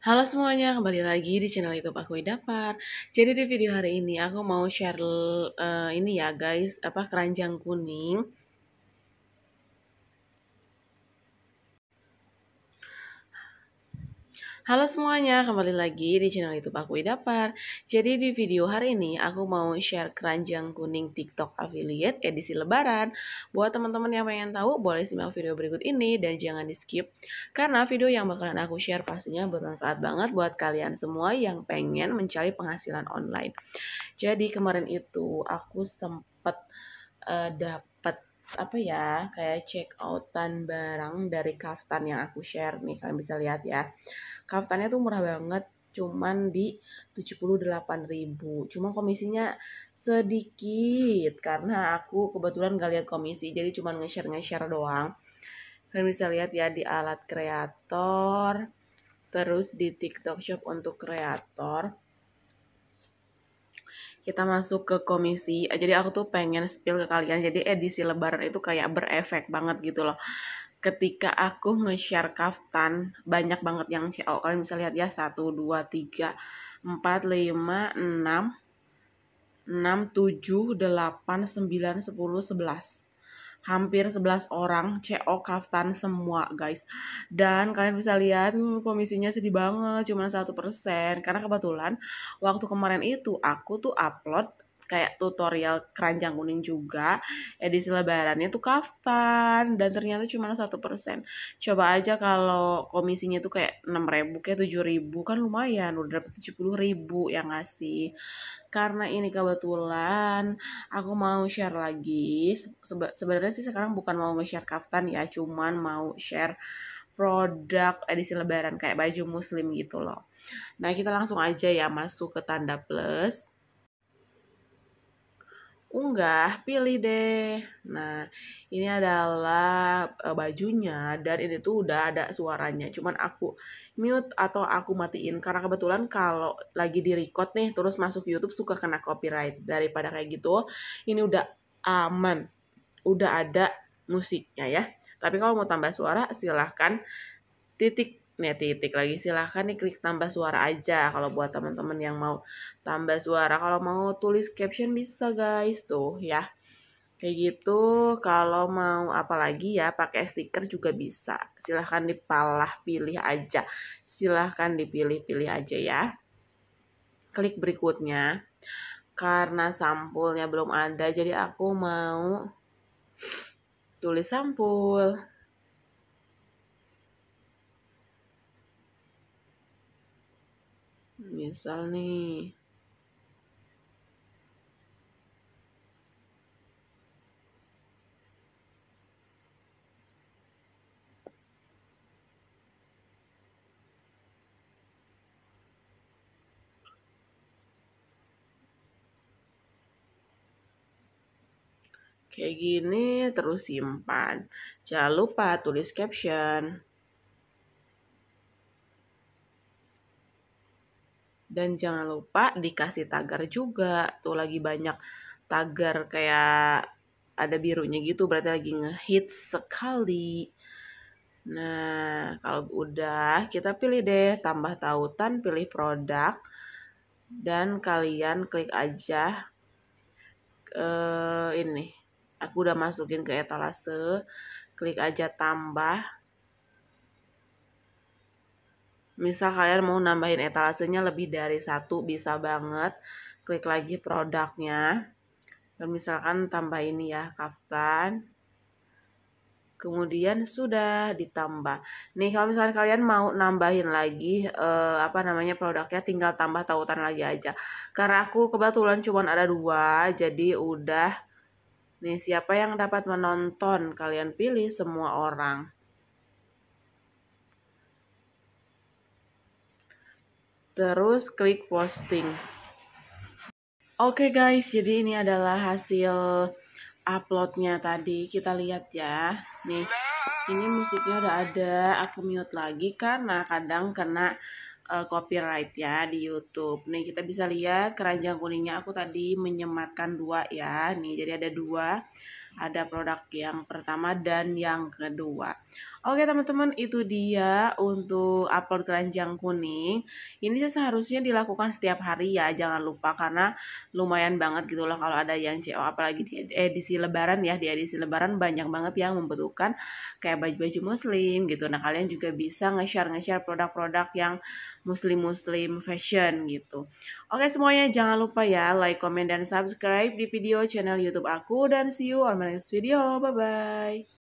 Halo semuanya, kembali lagi di channel YouTube aku Idapar. Jadi di video hari ini aku mau share uh, ini ya guys, apa keranjang kuning Halo semuanya, kembali lagi di channel YouTube aku Idapar. Jadi di video hari ini aku mau share keranjang kuning TikTok affiliate edisi lebaran. Buat teman-teman yang pengen tahu, boleh simak video berikut ini dan jangan di-skip karena video yang bakalan aku share pastinya bermanfaat banget buat kalian semua yang pengen mencari penghasilan online. Jadi kemarin itu aku sempat uh, eh, dapat apa ya kayak check outan barang dari kaftan yang aku share nih kalian bisa lihat ya kaftannya tuh murah banget cuman di 78.000 cuma komisinya sedikit karena aku kebetulan gak lihat komisi jadi cuman nge-share nge-share doang kalian bisa lihat ya di alat kreator terus di TikTok Shop untuk kreator kita masuk ke komisi eh, jadi aku tuh pengen spill ke kalian jadi edisi lebaran itu kayak berefek banget gitu loh ketika aku nge-share kaftan banyak banget yang CO kalian bisa lihat ya 1 2 3 4 5 6 6 7 8 9 10 11 hampir 11 orang CO kaftan semua guys dan kalian bisa lihat hmm, komisinya sedih banget cuma satu persen karena kebetulan waktu kemarin itu aku tuh upload kayak tutorial keranjang kuning juga edisi lebarannya tuh kaftan dan ternyata cuma satu persen coba aja kalau komisinya tuh kayak enam ribu kayak tujuh ribu kan lumayan udah dapet tujuh puluh ribu yang ngasih karena ini kebetulan aku mau share lagi Sebe sebenarnya sih sekarang bukan mau nge-share kaftan ya cuman mau share produk edisi lebaran kayak baju muslim gitu loh. Nah, kita langsung aja ya masuk ke tanda plus unggah, pilih deh. Nah, ini adalah eh, bajunya dan ini tuh udah ada suaranya. Cuman aku mute atau aku matiin karena kebetulan kalau lagi di record nih terus masuk YouTube suka kena copyright. Daripada kayak gitu, ini udah aman. Udah ada musiknya ya. Tapi kalau mau tambah suara silahkan titik nih ya, titik lagi silahkan nih klik tambah suara aja kalau buat teman-teman yang mau tambah suara kalau mau tulis caption bisa guys tuh ya kayak gitu kalau mau apalagi ya pakai stiker juga bisa silahkan dipalah pilih aja silahkan dipilih-pilih aja ya klik berikutnya karena sampulnya belum ada jadi aku mau tulis sampul misal nih Kayak gini terus simpan. Jangan lupa tulis caption. Dan jangan lupa dikasih tagar juga. Tuh lagi banyak tagar kayak ada birunya gitu berarti lagi ngehits sekali. Nah, kalau udah kita pilih deh tambah tautan, pilih produk dan kalian klik aja eh, ini. Aku udah masukin ke etalase, klik aja tambah misal kalian mau nambahin etalasenya lebih dari satu bisa banget klik lagi produknya dan misalkan tambah ini ya kaftan kemudian sudah ditambah nih kalau misalnya kalian mau nambahin lagi eh, apa namanya produknya tinggal tambah tautan lagi aja karena aku kebetulan cuma ada dua jadi udah nih siapa yang dapat menonton kalian pilih semua orang terus klik posting. Oke okay guys, jadi ini adalah hasil uploadnya tadi. Kita lihat ya. Nih, ini musiknya udah ada. Aku mute lagi karena kadang kena uh, copyright ya di YouTube. Nih, kita bisa lihat keranjang kuningnya aku tadi menyematkan dua ya. Nih, jadi ada dua ada produk yang pertama dan yang kedua. Oke teman-teman itu dia untuk upload keranjang kuning. Ini seharusnya dilakukan setiap hari ya jangan lupa karena lumayan banget gitu loh kalau ada yang CO apalagi di edisi lebaran ya di edisi lebaran banyak banget yang membutuhkan kayak baju-baju muslim gitu. Nah kalian juga bisa nge-share nge-share produk-produk yang muslim-muslim fashion gitu. Oke semuanya, jangan lupa ya like, comment, dan subscribe di video channel YouTube aku. Dan see you on my next video. Bye-bye.